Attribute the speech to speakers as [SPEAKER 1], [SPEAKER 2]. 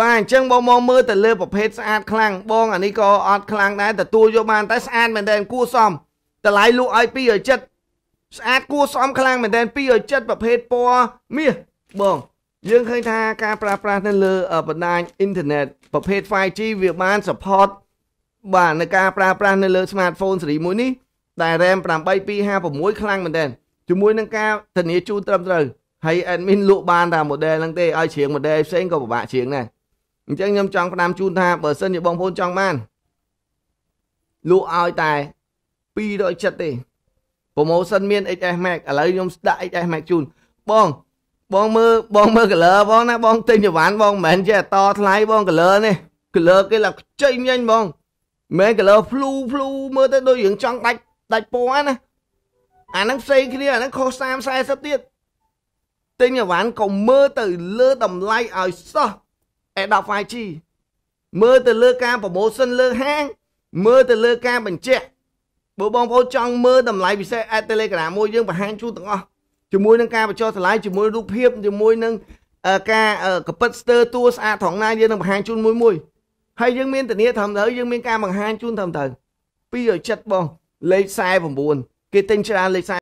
[SPEAKER 1] បាទអញ្ចឹងបងមកមើលទៅលើប្រភេទស្អាតខ្លាំងបងអានេះក៏អត់ខ្លាំងដែរទទួលយកបានតែស្អាតមែនតែនគួសមតម្លៃលក់ឲ្យ270ស្អាតគួសមខ្លាំងមែនតែន270ប្រភេទពណ៌មាសបង យើងឃើញថាការប្រើប្រាស់នៅលើបណ្ដាញអ៊ីនធឺណិតប្រភេទ 5G វាបាន support បាទនៅការប្រើប្រាស់នៅលើ smartphone ស៊េរីមួយនេះដែល RAM 8256ខ្លាំងមែនទែនជាមួយនឹងការធានាជូនត្រឹមត្រូវហើយ admin លក់បានតាម model ហ្នឹងទេឲ្យជ្រៀង model ផ្សេងក៏ពិបាកជ្រៀងដែរអញ្ចឹងខ្ញុំចង់ផ្ដាំជូនថាបើសិនជាបងប្អូនចង់បានលក់ឲ្យតែ270ទេ promotion មាន XS Max ឥឡូវខ្ញុំដាក់ XS Max ជូនបងបងមើលបងមើល color បងណាបងទិញចង្វាន់បងមិនមែនចេះតថ្លៃបង color នេះ color គេឡាខ្ចីញញបងមែន color blue blue មើលទៅដូចរឿងចង់ដាច់ដាច់ពណ៌ណាអាហ្នឹងផ្សេងគ្នាអាហ្នឹងខុស30 40ទៀតទិញចង្វាន់ក៏មើលទៅលើតម្លៃឲ្យសោះ adopt 5G មើលទៅលើការ promotion លើហាងមើលទៅលើការបញ្ជាក់បើបងប្អូនចង់មើលតម្លៃពិសេស add Telegram មួយយើងបង្ហាញជូនទាំងអស់ជាមួយនឹងការបញ្ចុះតម្លៃជាមួយរូបភាពជាមួយនឹងការកពិតស្ទើរតួស្អាតត្រង់ណាយើងនឹងបង្ហាញជូនមួយមួយហើយយើងមានធានាត្រឹមត្រូវយើងមានការបង្ហាញជូនត្រឹមត្រូវ270បងលេខ49គេទិញច្រើនលេខ